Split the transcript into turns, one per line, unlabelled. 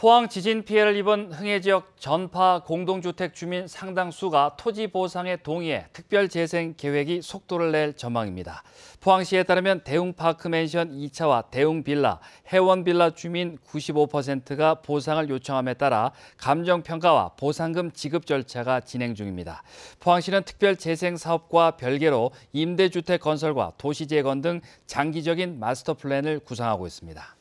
포항 지진 피해를 입은 흥해 지역 전파 공동주택 주민 상당수가 토지 보상에 동의해 특별 재생 계획이 속도를 낼 전망입니다. 포항시에 따르면 대웅 파크맨션 2차와 대웅 빌라, 해원 빌라 주민 95%가 보상을 요청함에 따라 감정 평가와 보상금 지급 절차가 진행 중입니다. 포항시는 특별 재생 사업과 별개로 임대주택 건설과 도시 재건 등 장기적인 마스터 플랜을 구상하고 있습니다.